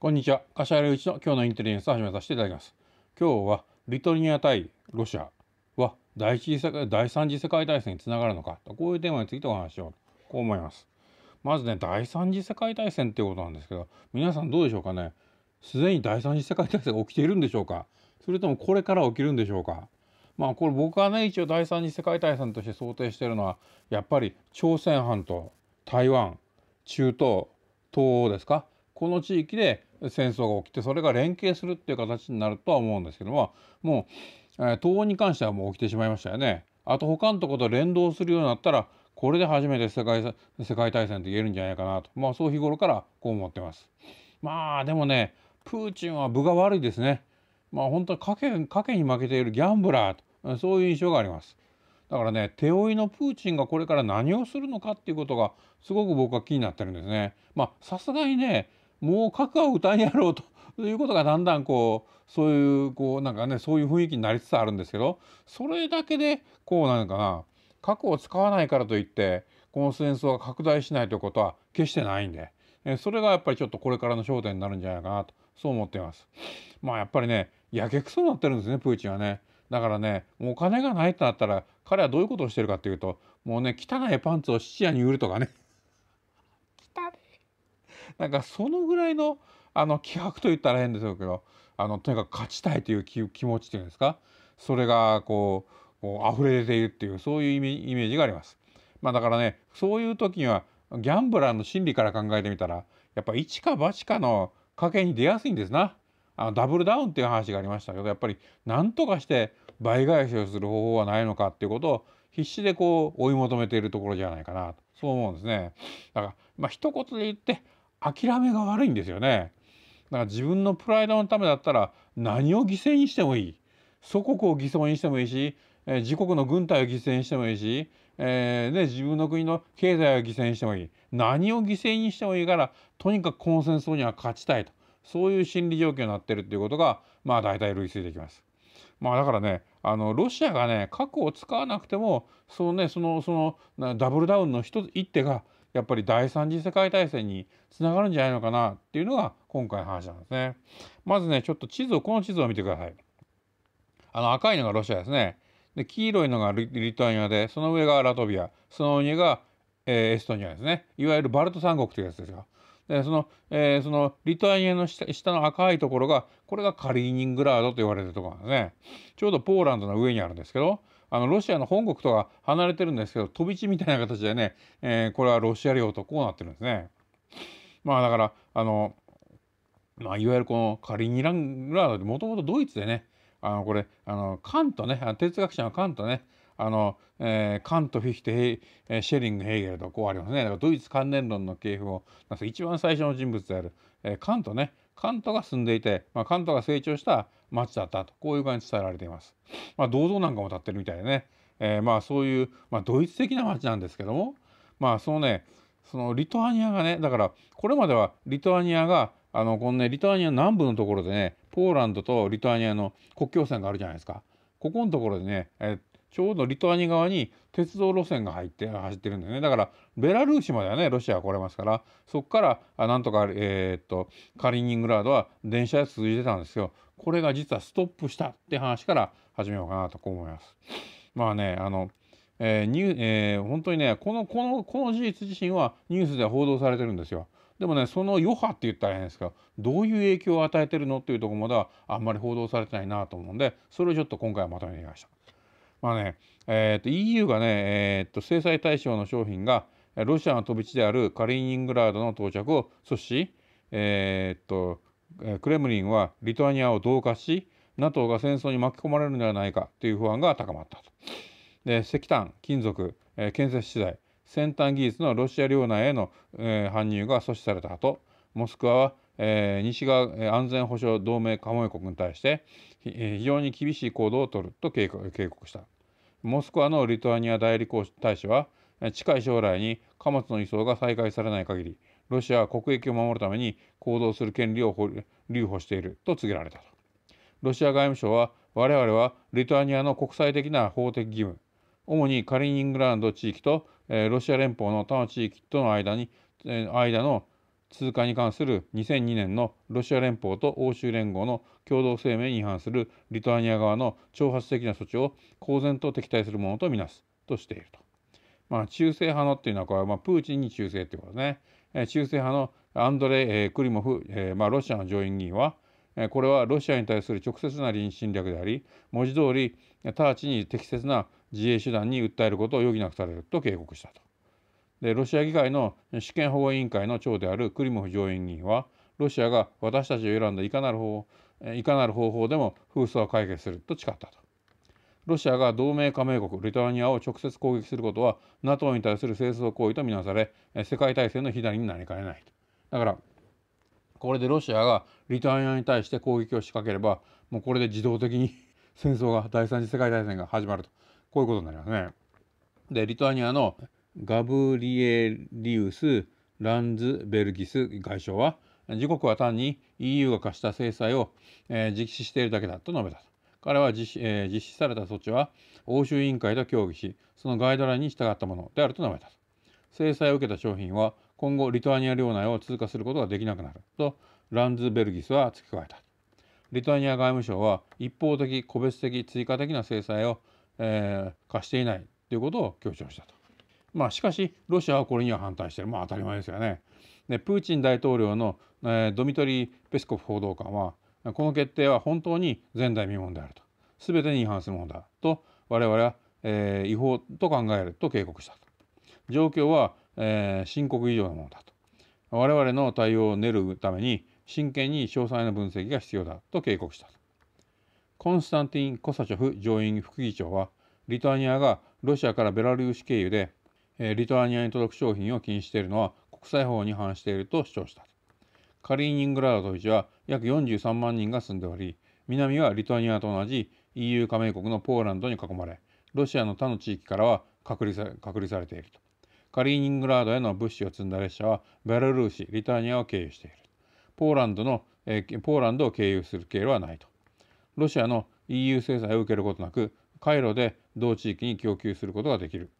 こんにちは。柏原一の今日のインテリエンスを始めさせていただきます。今日はリトアニア対ロシアは第一次世界第三次世界大戦につながるのかこういうテーマについてお話しようとこう思います。まずね第三次世界大戦っていうことなんですけど皆さんどうでしょうかねすでに第三次世界大戦が起きているんでしょうかそれともこれから起きるんでしょうかまあこれ僕はね一応第三次世界大戦として想定しているのはやっぱり朝鮮半島台湾中東東欧ですかこの地域で戦争が起きてそれが連携するっていう形になるとは思うんですけどももう、えー、東欧に関してはもう起きてしまいましたよね。あと他のところと連動するようになったらこれで初めて世界世界大戦と言えるんじゃないかなと、まあ、そう日頃からこう思ってます。まあでもねプーチンは分が悪いですね。まあ本当に賭け賭けに負けているギャンブラーとそういう印象があります。だからね手負いのプーチンがこれから何をするのかっていうことがすごく僕は気になってるんですね。まあさすがにねもう核は歌んやろうということがだんだんこうそういうこうなんかねそういう雰囲気になりつつあるんですけどそれだけでこうなんかな核を使わないからといってこの戦争が拡大しないということは決してないんで、えそれがやっぱりちょっとこれからの焦点になるんじゃないかなとそう思っています。まあやっぱりねやけくそになってるんですねプーチンはね。だからねお金がないとなったら彼はどういうことをしてるかっていうともうね汚いパンツを質屋に売るとかねなんかそのぐらいのあの気迫といったら変でしょうけどあのとにかく勝ちたいという気持ちというんですかそれがこうこう溢れ出ているっていうそういうイメージがあります。まあ、だからねそういう時にはギャンブラーの心理から考えてみたらやっぱ一か八かの賭けに出やすいんですな。あのダブルダウンっていう話がありましたけどやっぱり何とかして倍返しをする方法はないのかっていうことを必死でこう追い求めているところじゃないかなとそう思うんですね。だからまあ一言で言って諦めが悪いんですよね。だから自分のプライドのためだったら何を犠牲にしてもいい祖国を犠牲にしてもいいし、えー、自国の軍隊を犠牲にしてもいいし、えーね、自分の国の経済を犠牲にしてもいい何を犠牲にしてもいいからとにかくこの戦争には勝ちたいとそういう心理状況になってるっていうことがまあ大体類推できます。まあ、だからねあのロシアがね核を使わなくてもそのねそのそのダブルダウンの一一手がやっぱり第三次世界大戦につながるんじゃないのかなっていうのが今回の話なんですね。まずねちょっと地図をこの地図を見てください。あの赤いのがロシアですね。で黄色いのがリトアニアでその上がラトビアその上が、えー、エストニアですねいわゆるバルト三国というやつですよ。でその,、えー、そのリトアニアの下下の赤いところがこれがカリーニングラードと言われてるところなんですね。ちょうどポーランドの上にあるんですけどあのロシアの本国とは離れてるんですけど飛び地みたいな形でね、えー、これはロシア領とこうなってるんですね。まあだからあの、まあ、いわゆるこのカリニラングラードってもともとドイツでねあのこれあのカントね哲学者のカントねあの、えー、カント・フィヒテ、えー、シェリング・ヘーゲルとこうありますねだからドイツ関連論の系譜を一番最初の人物である、えー、カントね関東が住んでいて、まあ、関東が成長した町だったとこういう具合に伝えられています。まあ、銅像なんかも建ってるみたいでね、えー、まあそういう、まあ、ドイツ的な町なんですけども、まあ、そのねそのリトアニアがねだからこれまではリトアニアがあのこのねリトアニア南部のところでねポーランドとリトアニアの国境線があるじゃないですか。ここのところでね、えっちょうどリトアニ側に鉄道路線が入って走ってるんだよねだからベラルーシまではねロシアが来れますからそこからあなんとか、えー、っとカリーニングラードは電車で続いてたんですよこれが実はストップしたって話から始めようかなとこう思います。まあねあのえーニュえー、本当にねこのこのこの事実自身はニュースでは報道されてるんですよ。でもねその余波って言ったら変ですけどどういう影響を与えてるのっていうとこまではあんまり報道されてないなと思うんでそれをちょっと今回はまとめてみました。まあねえーと、EU がね、えーと、制裁対象の商品がロシアの飛び地であるカリーニングラードの到着を阻止し、えーと、クレムリンはリトアニアを同化し NATO が戦争に巻き込まれるのではないかという不安が高まったと。で石炭金属、えー、建設資材先端技術のロシア領内への、えー、搬入が阻止された後モスクワは、えー、西側安全保障同盟加盟国に対して非常に厳しい行動をとると警告したモスクワのリトアニア代理大使は近い将来に貨物の輸送が再開されない限りロシアは国益を守るために行動する権利を留保していると告げられたとロシア外務省は我々はリトアニアの国際的な法的義務主にカリーニングランド地域とロシア連邦の他の地域との間に間の通貨に関する2002年のロシア連邦と欧州連合の共同声明に違反するリトアニア側の挑発的な措置を公然と敵対するものとみなすとしていると。まあ、中世派のっていうのはこれはまプーチンに忠誠ということですね。中世派のアンドレイ・クリモフ、まあ、ロシアの上院議員はこれはロシアに対する直接な臨時侵略であり文字通り直ちに適切な自衛手段に訴えることを余儀なくされると警告したと。でロシア議会の主権保護委員会の長であるクリモフ上院議員はロシアが私たちを選んだいかなる方いかなる方法でも紛争は解決すると誓ったと。ロシアが同盟加盟国リトアニアを直接攻撃することは NATO に対する戦争行為とみなされ世界大戦の左になりかねないと。だからこれでロシアがリトアニアに対して攻撃を仕掛ければもうこれで自動的に 戦争が第三次世界大戦が始まるとこういうことになりますね。でリトアニアのガブリエリウス・ランズベルギス外相は自国は単に EU が課した制裁を、えー、実施しているだけだと述べた彼は実施,、えー、実施された措置は欧州委員会と協議しそのガイドラインに従ったものであると述べた制裁を受けた商品は今後リトアニア領内を通過することができなくなるとランズベルギスは付け加えたリトアニア外務省は一方的個別的追加的な制裁を、えー、課していないということを強調したとまあ、しかしロシアはこれには反対してる、まあ、当たり前ですよね。でプーチン大統領の、えー、ドミトリー・ペスコフ報道官はこの決定は本当に前代未聞であると全てに違反するものだと我々は、えー、違法と考えると警告したと状況は、えー、深刻以上のものだと我々の対応を練るために真剣に詳細な分析が必要だと警告したコンスタンティン・コサチョフ上院副議長はリトアニアがロシアからベラルーシ経由でリトアニアに届く商品を禁止しているのは国際法に反していると主張した。カリーニングラード飛びは約43万人が住んでおり、南はリトアニアと同じ EU 加盟国のポーランドに囲まれ、ロシアの他の地域からは隔離さ隔離されていると。カリーニングラードへの物資を積んだ列車はベラルーシ、リトアニアを経由している。ポーランドの、えポーランドを経由する経路はないと。ロシアの EU 制裁を受けることなく、カイロで同地域に供給することができる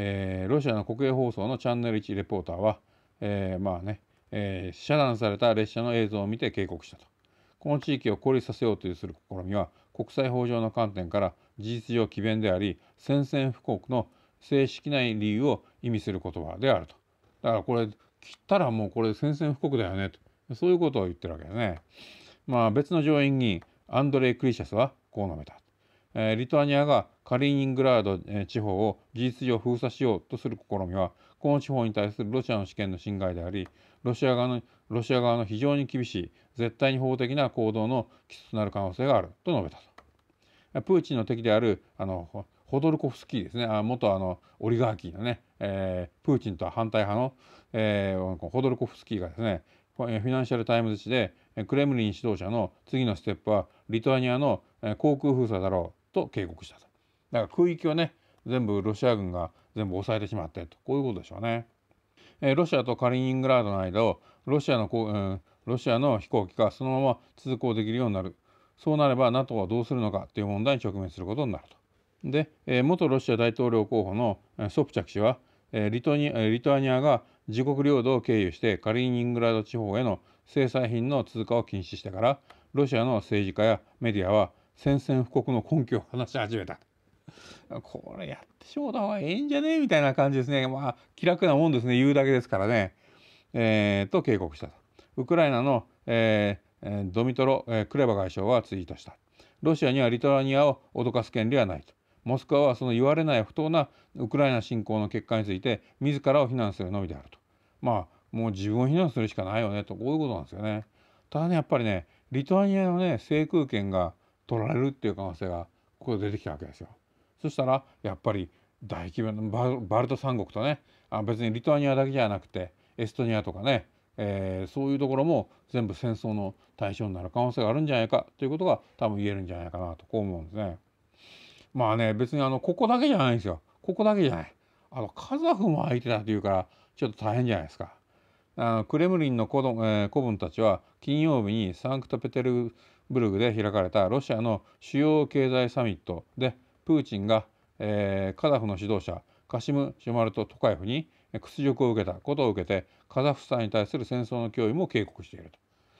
えー、ロシアの国営放送のチャンネル1レポーターは、えー、まあね、えー、遮断された列車の映像を見て警告したと。この地域を孤立させようとする試みは国際法上の観点から事実上詭弁であり宣戦布告の正式な理由を意味する言葉であると。だからこれ切ったらもうこれ宣戦布告だよねとそういうことを言ってるわけだね。まあ別の上院議員アンドレイ・クリシャスはこう述べた。えー、リトアニアがカリーニングラード地方を事実上封鎖しようとする試みはこの地方に対するロシアの主権の侵害でありロシア側のロシア側の非常に厳しい絶対に法的な行動の基礎となる可能性があると述べたと。プーチンの敵であるあのホドルコフスキーですねあ元あのオリガーキーのね、えー、プーチンとは反対派の、えー、ホドルコフスキーがですねフィナンシャル・タイムズ紙でクレムリン指導者の次のステップはリトアニアの航空封鎖だろうと警告したと。だから空域をね全部ロシア軍が全部抑えてしまってとこういうことでしょうね。えー、ロシアとカリーニングラードの間をロシアのこう、うん、ロシアの飛行機がそのまま通行できるようになるそうなれば NATO はどうするのかという問題に直面することになると。で、えー、元ロシア大統領候補のソプチャク氏は、えー、リトニリトアニアが自国領土を経由してカリーニングラード地方への制裁品の通過を禁止してからロシアの政治家やメディアは宣戦布告の根拠を話し始めたこれやってしもた方がええんじゃねえみたいな感じですね。まあ、気楽なもんですね。言うだけですからね。えー、と警告したと。ウクライナの、えー、ドミトロ、えー、クレバ外相はツイートした。ロシアにはリトアニアを脅かす権利はないと。モスクワはその言われない不当なウクライナ侵攻の結果について自らを非難するのみであると。まあもう自分を非難するしかないよねとこういうことなんですよね。ただねやっぱりねリトアニアのね制空権が取られるっていう可能性がここで出てきたわけですよ。そしたらやっぱり大規模なバルト三国とねあ別にリトアニアだけじゃなくてエストニアとかね、えー、そういうところも全部戦争の対象になる可能性があるんじゃないかということが多分言えるんじゃないかなとこう思うんですね。まあね別にあのここだけじゃないんですよここだけじゃない。あのカザフも相手だというからちょっと大変じゃないですか。あのクレムリンの子,、えー、子分たちは金曜日にサンクトペテルブルグで開かれたロシアの主要経済サミットでプーチンが、えー、カザフの指導者カシム・シュマルト・トカエフに屈辱を受けたことを受けてカザフスタンに対する戦争の脅威も警告している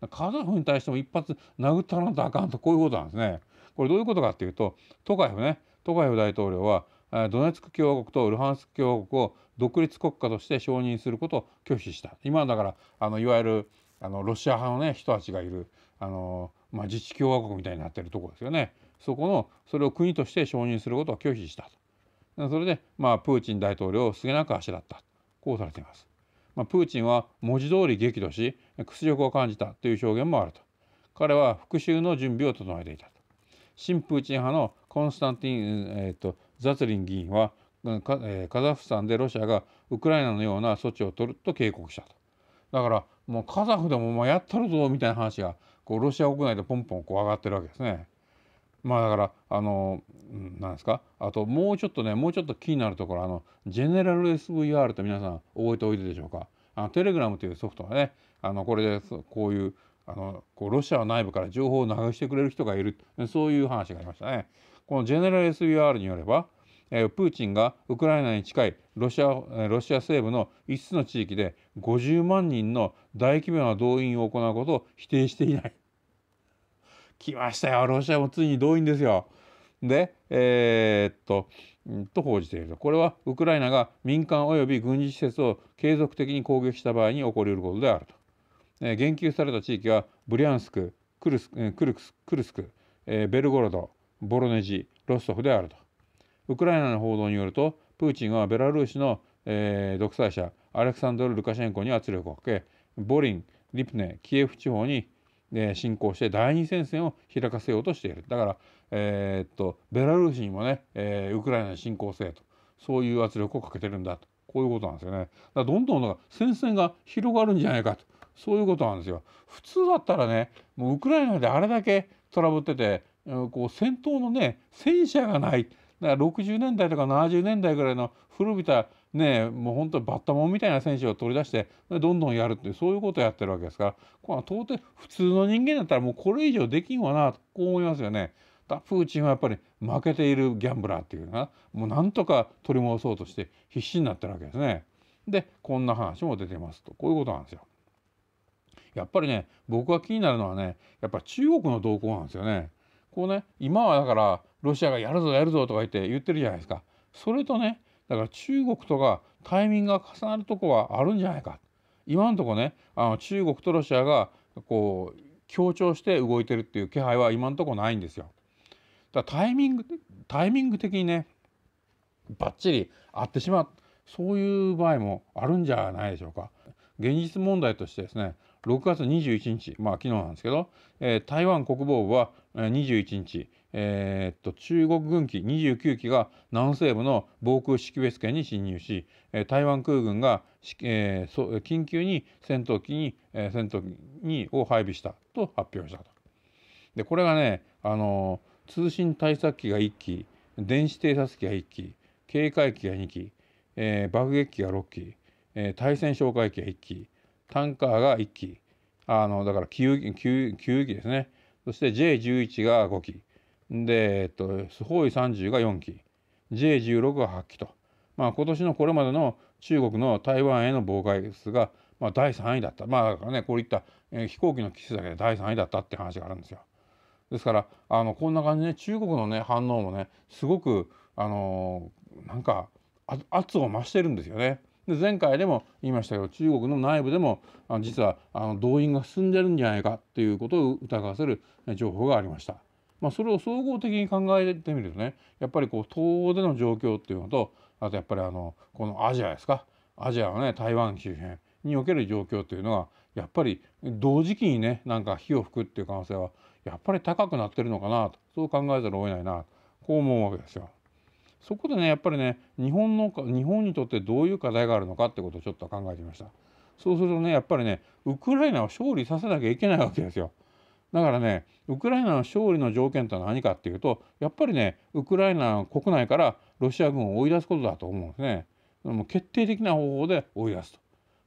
とカザフに対しても一発殴ったらあかんとこういうことなんですねこれどういうことかっていうとトカエフねトカエフ大統領はドネツク共和国とルハンスク共和国を独立国家として承認することを拒否した今だからあのいわゆるあのロシア派の、ね、人たちがいるあの、まあ、自治共和国みたいになってるとこですよねそこのそれを国として承認することは拒否したとそれで、まあ、プーチン大統領をすげなくあしらったこうされています。まあ、プーチンは文字通り激怒し屈辱を感じたという表現もあると彼は復讐の準備を整えていたと新プーチン派のコンスタンティン、えーと、ザツリン議員はカ,、えカザフスタンでロシアがウクライナのような措置を取ると警告したとだからもうカザフでもまあやったるぞみたいな話がこうロシア国内でポンポンこう上がってるわけですね。まあだからあのなんですかあともうちょっとねもうちょっと気になるところあのジェネラル SVR って皆さん覚えておいてでしょうかあのテレグラムというソフトがねあのこれでこういうあのこうロシア内部から情報を流してくれる人がいるそういう話がありましたね。このジェネラル SVR によればえプーチンがウクライナに近いロシアロシア西部の5つの地域で50万人の大規模な動員を行うことを否定していない来ましたよロシアもついに動員ですよ。でえー、っとと報じているとこれはウクライナが民間及び軍事施設を継続的に攻撃した場合に起こりうることであると、えー、言及された地域はブリャンスククルスクルスクルスク、えー、ベルゴロドボロネジロストフであるとウクライナの報道によるとプーチンはベラルーシの、えー、独裁者アレクサンドル・ルカシェンコに圧力をかけボリンリプネキエフ地方にえ進行して第二戦線を開かせようとしているだから、えー、っとベラルーシにもね、えー、ウクライナに侵攻せとそういう圧力をかけてるんだとこういうことなんですよね。だからどんどんか戦線が広がるんじゃないかとそういうことなんですよ。普通だったらねもうウクライナであれだけトラブってて、えー、こう戦闘のね戦車がないだから60年代とか70年代ぐらいの古びたねもう本当にバッタモンみたいな選手を取り出してどんどんやるってそういうことをやってるわけですからこれは到底普通の人間だったらもうこれ以上できんわなとこう思いますよね。プーチンはやっぱり負けているギャンブラーっていうのはもうなんとか取り戻そうとして必死になってるわけですね。でこんな話も出てますとこういうことなんですよ。やっぱりね僕が気になるのはねやっぱ中国の動向なんですよね。こうね今はだからロシアがやるぞやるぞとか言って言ってるじゃないですか。それとねだから中国とかタイミングが重なるとこはあるんじゃないか今のとこねあの中国とロシアがこう協調して動いてるっていう気配は今のとこないんですよ。だタイミングタイミング的にねバッチリ合ってしまうそういう場合もあるんじゃないでしょうか。現実問題としてですね6月21日まあ昨日なんですけど、えー、台湾国防部は21日えー、っと中国軍機29機が南西部の防空識別圏に侵入し、えー、台湾空軍が、えー、そ緊急に戦闘機に、えー、戦闘機にを配備したと発表したと。でこれがね、あのー、通信対策機が1機電子偵察機が1機警戒機が2機、えー、爆撃機が6機、えー、対戦哨戒機が1機タンカーが1機あのだから給油機ですねそして J11 が5機。で、えっと、スホーイ30が4機 J16 が8機と、まあ、今年のこれまでの中国の台湾への妨害数が、まあ、第3位だったまあだからねこういった、えー、飛行機の機種だけで第3位だったって話があるんですよ。ですからあのこんな感じで、ね、中国の、ね、反応もねすごく、あのー、なんか圧を増してるんですよね。で前回でも言いましたけど中国の内部でもあの実はあの動員が進んでるんじゃないかっていうことを疑わせる情報がありました。まあ、それを総合的に考えてみるとねやっぱりこう東欧での状況っていうのとあとやっぱりあのこのアジアですかアジアのね台湾周辺における状況っていうのはやっぱり同時期にねなんか火を吹くっていう可能性はやっぱり高くなってるのかなとそう考えざるを得ないなこう思うわけですよ。そこでねやっぱりね日本の日本にとってどういう課題があるのかってことをちょっと考えてみました。そうするとねやっぱりねウクライナを勝利させなきゃいけないわけですよ。だからねウクライナの勝利の条件とは何かっていうとやっぱりねウクライナ国内からロシア軍を追い出すことだと思うんですね。もう決定的な方法で追い出すと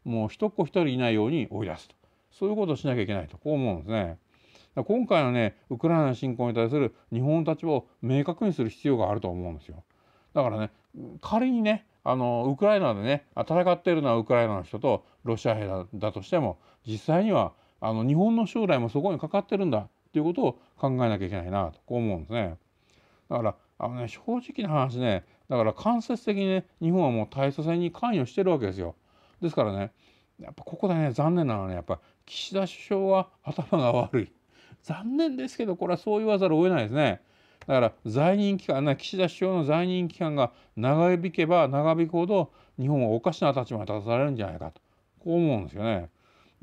もう一っ子一人いないように追い出すとそういうことをしなきゃいけないとこう思うんですね。今回のねウクライナ侵攻に対する日本の立場を明確にする必要があると思うんですよ。だからね仮にねあのウクライナでね戦っているのはウクライナの人とロシア兵だとしても実際にはあの日本の将来もそこにかかってるんだっていうことを考えなきゃいけないなとこう思うんですね。だからあのね正直な話ねだから間接的にね日本はもう大祖戦に関与してるわけですよ。ですからねやっぱここでね残念なのはねやっぱ岸田首相は頭が悪い残念ですけどこれはそう言わざるを得ないですね。だから在任期間、ね、岸田首相の在任期間が長引けば長引くほど日本はおかしな立場に立たされるんじゃないかとこう思うんですよね。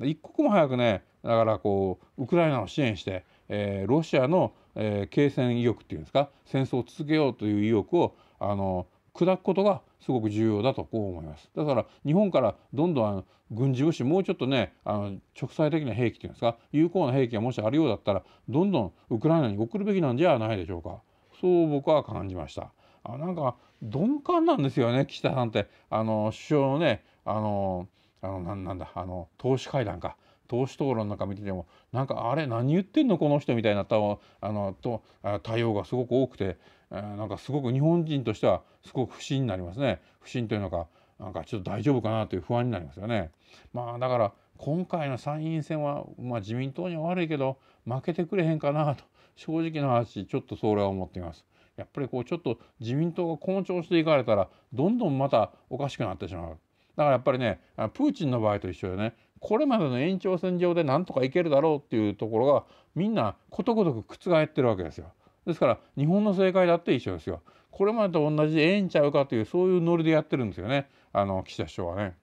一刻も早くねだからこうウクライナを支援して、えー、ロシアの、えー、継戦意欲っていうんですか戦争を続けようという意欲をあの砕くことがすごく重要だとこう思います。だから日本からどんどんあの軍事物資もうちょっとねあの直裁的な兵器っていうんですか有効な兵器がもしあるようだったらどんどんウクライナに送るべきなんじゃないでしょうか。そう僕は感じました。あなんか鈍感なんですよね岸田さんってあの首相のねあのあのなんだあの投資会談か党首討論なんか見ててもなんかあれ何言ってんのこの人みたいなとあのと対応がすごく多くて、えー、なんかすごく日本人としてはすごく不審になりますね不審というのかなんかちょっと大丈夫かなという不安になりますよね。まあ、だから今回の参院選は、まあ、自民党には悪いけど負けてくれへんかなと正直な話ちょっとそれは思っています。やっぱりこうちょっと自民党が好調していかれたらどんどんまたおかしくなってしまう。だからやっぱりねプーチンの場合と一緒でねこれまでの延長線上でなんとかいけるだろうっていうところがみんなことごとく覆ってるわけですよ。ですから日本の政界だって一緒ですよ。これまでと同じでええんちゃうかというそういうノリでやってるんですよねあの岸田首相はね。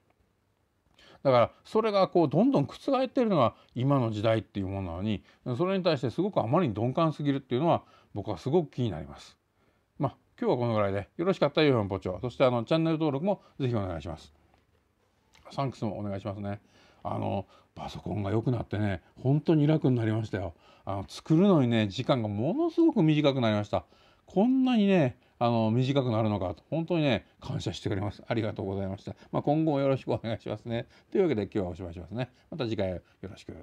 だからそれがこうどんどん覆ってるのが今の時代っていうものなのにそれに対してすごくあまりに鈍感すぎるっていうのは僕はすごく気になります。まあ今日はこのぐらいでよろしかったらよいポチョそしてあのチャンネル登録もぜひお願いします。サンクスもお願いしますね。あのパソコンが良くなってね本当に楽になりましたよあの作るのにね時間がものすごく短くなりましたこんなにねあの短くなるのかと本当にね感謝してくれますありがとうございました、まあ、今後もよろしくお願いしますねというわけで今日はおしまいしますねまた次回よろしく